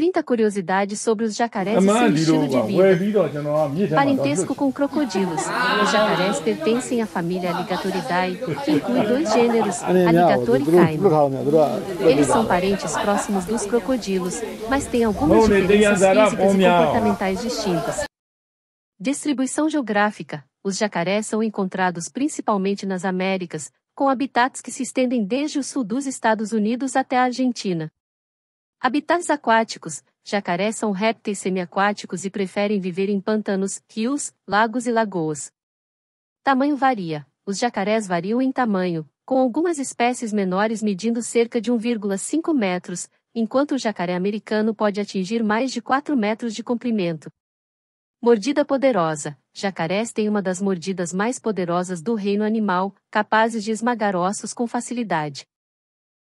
30 curiosidades sobre os jacarés e seu estilo de uh, vida. Parentesco com crocodilos. Ah. Os jacarés pertencem à família Alligatoridae, que inclui dois ah. gêneros, ah, Alligator e Caimon. Né, Eles são parentes próximos dos crocodilos, mas têm algumas né, diferenças físicas e comportamentais distintas. Distribuição geográfica. Os jacarés são encontrados principalmente nas Américas, com habitats que se estendem desde o sul dos Estados Unidos até a Argentina. Habitats aquáticos. Jacarés são répteis semiaquáticos e preferem viver em pantanos, rios, lagos e lagoas. Tamanho varia. Os jacarés variam em tamanho, com algumas espécies menores medindo cerca de 1,5 metros, enquanto o jacaré americano pode atingir mais de 4 metros de comprimento. Mordida poderosa. Jacarés têm uma das mordidas mais poderosas do reino animal, capazes de esmagar ossos com facilidade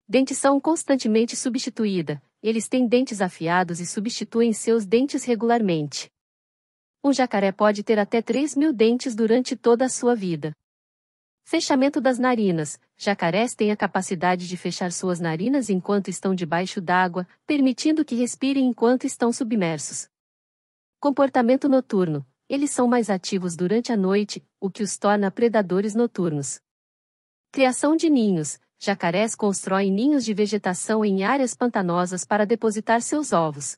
dentição constantemente substituída, eles têm dentes afiados e substituem seus dentes regularmente. Um jacaré pode ter até 3 mil dentes durante toda a sua vida. Fechamento das narinas. Jacarés têm a capacidade de fechar suas narinas enquanto estão debaixo d'água, permitindo que respirem enquanto estão submersos. Comportamento noturno. Eles são mais ativos durante a noite, o que os torna predadores noturnos. Criação de ninhos. Jacarés constroem ninhos de vegetação em áreas pantanosas para depositar seus ovos.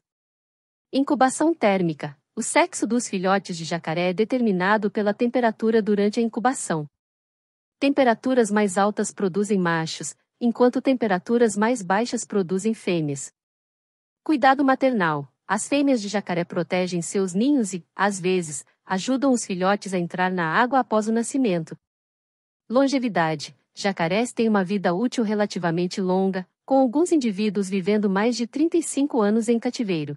Incubação térmica. O sexo dos filhotes de jacaré é determinado pela temperatura durante a incubação. Temperaturas mais altas produzem machos, enquanto temperaturas mais baixas produzem fêmeas. Cuidado maternal. As fêmeas de jacaré protegem seus ninhos e, às vezes, ajudam os filhotes a entrar na água após o nascimento. Longevidade. Jacarés têm uma vida útil relativamente longa, com alguns indivíduos vivendo mais de 35 anos em cativeiro.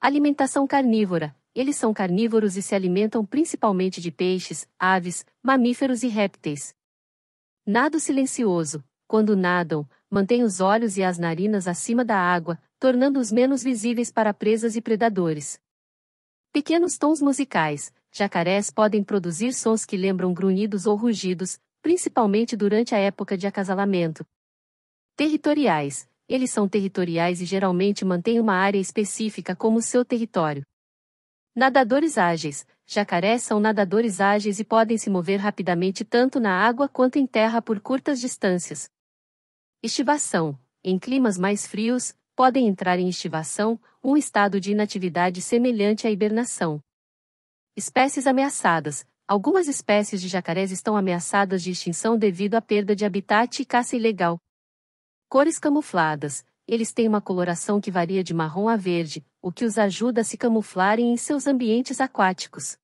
Alimentação carnívora. Eles são carnívoros e se alimentam principalmente de peixes, aves, mamíferos e répteis. Nado silencioso. Quando nadam, mantêm os olhos e as narinas acima da água, tornando-os menos visíveis para presas e predadores. Pequenos tons musicais. Jacarés podem produzir sons que lembram grunhidos ou rugidos, principalmente durante a época de acasalamento. Territoriais. Eles são territoriais e geralmente mantêm uma área específica como seu território. Nadadores ágeis. Jacarés são nadadores ágeis e podem se mover rapidamente tanto na água quanto em terra por curtas distâncias. Estivação. Em climas mais frios, podem entrar em estivação, um estado de inatividade semelhante à hibernação. Espécies ameaçadas. Algumas espécies de jacarés estão ameaçadas de extinção devido à perda de habitat e caça ilegal. Cores camufladas. Eles têm uma coloração que varia de marrom a verde, o que os ajuda a se camuflarem em seus ambientes aquáticos.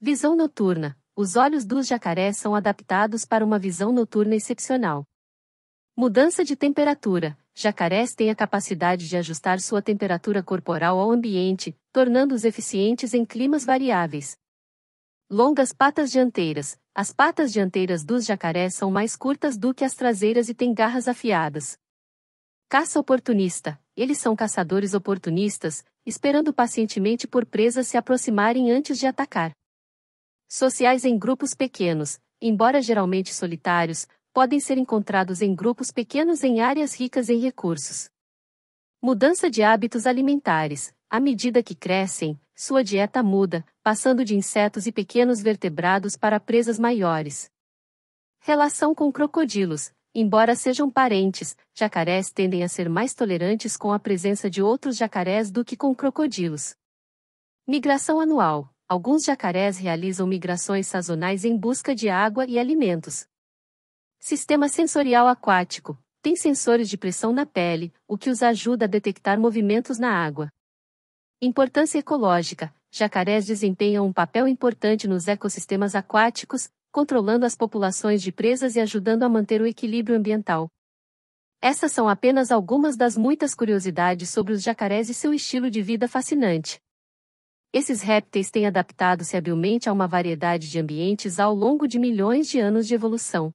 Visão noturna. Os olhos dos jacarés são adaptados para uma visão noturna excepcional. Mudança de temperatura. Jacarés têm a capacidade de ajustar sua temperatura corporal ao ambiente, tornando-os eficientes em climas variáveis. Longas patas dianteiras. As patas dianteiras dos jacarés são mais curtas do que as traseiras e têm garras afiadas. Caça oportunista. Eles são caçadores oportunistas, esperando pacientemente por presas se aproximarem antes de atacar. Sociais em grupos pequenos, embora geralmente solitários, podem ser encontrados em grupos pequenos em áreas ricas em recursos. Mudança de hábitos alimentares. À medida que crescem, sua dieta muda, passando de insetos e pequenos vertebrados para presas maiores. Relação com crocodilos. Embora sejam parentes, jacarés tendem a ser mais tolerantes com a presença de outros jacarés do que com crocodilos. Migração anual. Alguns jacarés realizam migrações sazonais em busca de água e alimentos. Sistema sensorial aquático. Tem sensores de pressão na pele, o que os ajuda a detectar movimentos na água. Importância ecológica jacarés desempenham um papel importante nos ecossistemas aquáticos, controlando as populações de presas e ajudando a manter o equilíbrio ambiental. Essas são apenas algumas das muitas curiosidades sobre os jacarés e seu estilo de vida fascinante. Esses répteis têm adaptado-se habilmente a uma variedade de ambientes ao longo de milhões de anos de evolução.